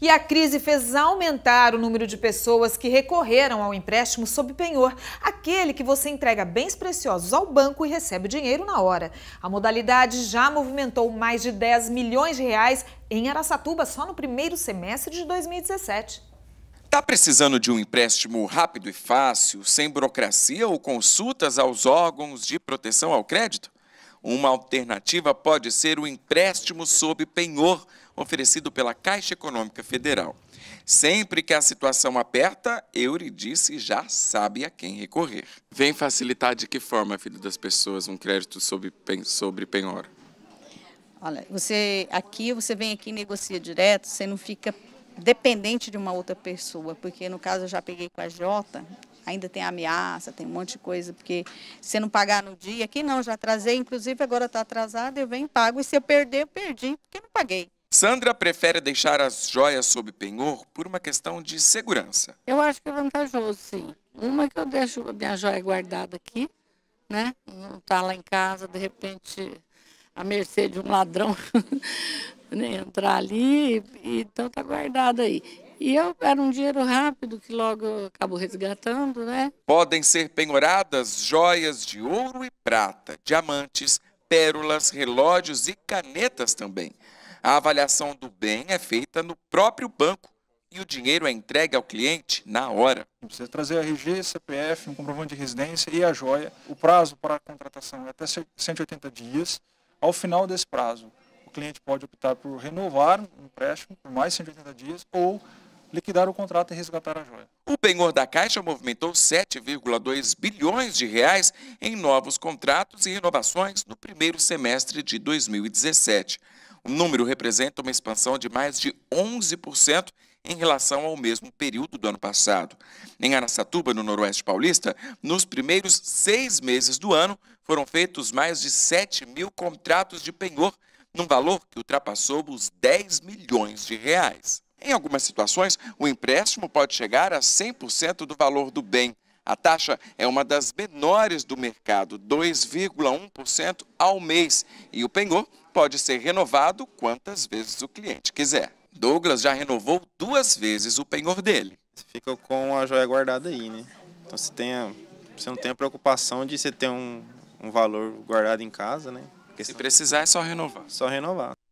E a crise fez aumentar o número de pessoas que recorreram ao empréstimo sob penhor, aquele que você entrega bens preciosos ao banco e recebe o dinheiro na hora. A modalidade já movimentou mais de 10 milhões de reais em Araçatuba só no primeiro semestre de 2017. Tá precisando de um empréstimo rápido e fácil, sem burocracia ou consultas aos órgãos de proteção ao crédito? Uma alternativa pode ser o empréstimo sob penhor oferecido pela Caixa Econômica Federal. Sempre que a situação aperta, Euridice já sabe a quem recorrer. Vem facilitar de que forma, filho das pessoas, um crédito sob, pen, sobre penhora? Olha, você aqui, você vem aqui e negocia direto, você não fica dependente de uma outra pessoa, porque no caso eu já peguei com a Jota, ainda tem ameaça, tem um monte de coisa, porque se não pagar no dia, aqui não, já atrasei, inclusive agora está atrasado, eu venho e pago, e se eu perder, eu perdi, porque não paguei. Sandra prefere deixar as joias sob penhor por uma questão de segurança. Eu acho que é vantajoso, sim. Uma que eu deixo a minha joia guardada aqui, né? Não está lá em casa, de repente, a mercê de um ladrão entrar ali, então está guardada aí. E eu, era um dinheiro rápido que logo acabou resgatando, né? Podem ser penhoradas joias de ouro e prata, diamantes, pérolas, relógios e canetas também. A avaliação do bem é feita no próprio banco e o dinheiro é entregue ao cliente na hora. Precisa trazer a RG, CPF, um comprovante de residência e a joia. O prazo para a contratação é até 180 dias. Ao final desse prazo, o cliente pode optar por renovar o empréstimo por mais 180 dias ou liquidar o contrato e resgatar a joia. O penhor da Caixa movimentou 7,2 bilhões de reais em novos contratos e renovações no primeiro semestre de 2017. O número representa uma expansão de mais de 11% em relação ao mesmo período do ano passado. Em Araçatuba, no Noroeste Paulista, nos primeiros seis meses do ano, foram feitos mais de 7 mil contratos de penhor, num valor que ultrapassou os 10 milhões de reais. Em algumas situações, o empréstimo pode chegar a 100% do valor do bem. A taxa é uma das menores do mercado, 2,1% ao mês, e o penhor pode ser renovado quantas vezes o cliente quiser. Douglas já renovou duas vezes o penhor dele. Você fica com a joia guardada aí, né? Então você, tem a, você não tem a preocupação de você ter um, um valor guardado em casa, né? se precisar é só renovar. Só renovar.